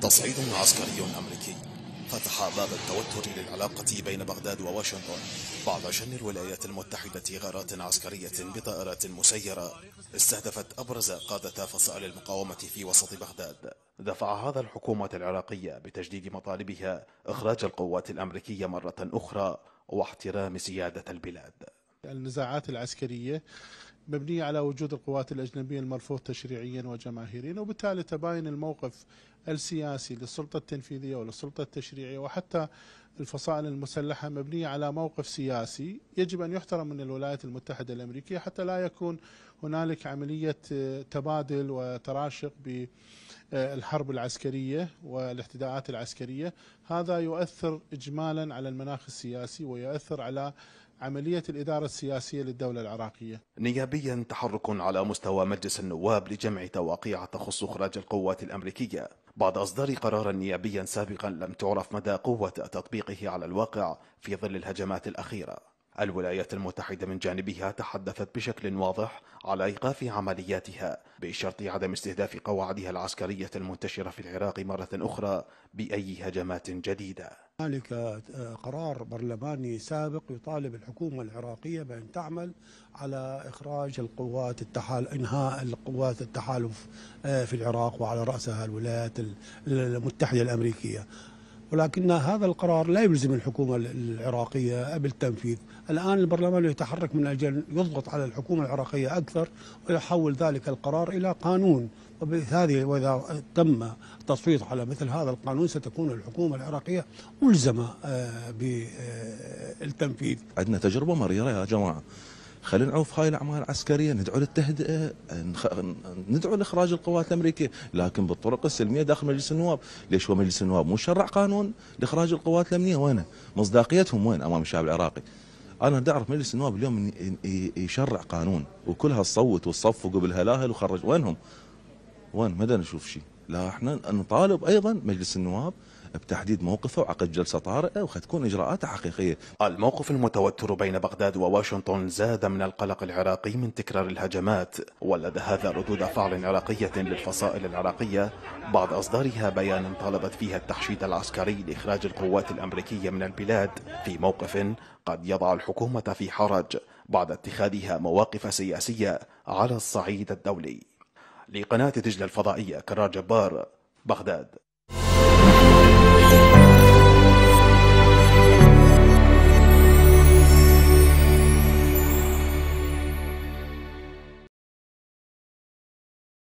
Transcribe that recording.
تصعيد عسكري أمريكي فتح باب التوتر للعلاقة بين بغداد وواشنطن بعد شن الولايات المتحدة غارات عسكرية بطائرات مسيرة استهدفت أبرز قادة فصائل المقاومة في وسط بغداد دفع هذا الحكومة العراقية بتجديد مطالبها إخراج القوات الأمريكية مرة أخرى واحترام سيادة البلاد النزاعات العسكرية مبنية على وجود القوات الأجنبية المرفوض تشريعيا وجماهيريا وبالتالي تباين الموقف السياسي للسلطة التنفيذية وللسلطة التشريعية وحتى الفصائل المسلحة مبنية على موقف سياسي يجب أن يحترم من الولايات المتحدة الأمريكية حتى لا يكون هنالك عملية آه، تبادل وتراشق بالحرب آه، العسكرية والاحتداءات العسكرية هذا يؤثر إجمالا على المناخ السياسي ويؤثر على عملية الإدارة السياسية للدولة العراقية نيابيا تحرك على مستوى مجلس النواب لجمع تواقيع تخص إخراج القوات الأمريكية بعد إصدار قرار نيابيا سابقا لم تعرف مدى قوة تطبيقه على الواقع في ظل الهجمات الأخيرة الولايات المتحدة من جانبها تحدثت بشكل واضح على إيقاف عملياتها بشرط عدم استهداف قواعدها العسكرية المنتشرة في العراق مرة أخرى بأي هجمات جديدة هنالك قرار برلماني سابق يطالب الحكومة العراقية بأن تعمل على إخراج القوات التحالف إنهاء القوات التحالف آه، في العراق وعلى رأسها الولايات المتحدة الأمريكية ولكن هذا القرار لا يلزم الحكومة العراقية بالتنفيذ الآن البرلمان يتحرك من أجل يضغط على الحكومة العراقية أكثر ويحول ذلك القرار إلى قانون وبهذه وإذا تم التصويت على مثل هذا القانون ستكون الحكومة العراقية ملزمة آه، بالتنفيذ عندنا تجربة مريرة يا جماعة خلينا نعوف هاي الاعمال العسكريه ندعو للتهدئه ندعو لاخراج القوات الامريكيه لكن بالطرق السلميه داخل مجلس النواب ليش هو مجلس النواب مو شرع قانون لاخراج القوات الامنيه وينه مصداقيتهم وين امام الشعب العراقي انا بدي اعرف مجلس النواب اليوم يشرع قانون وكلها والصف وتصفقوا بالهلاهل وخرج وينهم وين ما نشوف شيء لا احنا نطالب ايضا مجلس النواب بتحديد موقفه وعقد جلسة طارئة وختكون إجراءاته حقيقية الموقف المتوتر بين بغداد وواشنطن زاد من القلق العراقي من تكرار الهجمات ولد هذا ردود فعل عراقية للفصائل العراقية بعد إصدارها بيان طالبت فيها التحشيد العسكري لإخراج القوات الأمريكية من البلاد في موقف قد يضع الحكومة في حرج بعد اتخاذها مواقف سياسية على الصعيد الدولي لقناة دجلة الفضائية كرار جبار بغداد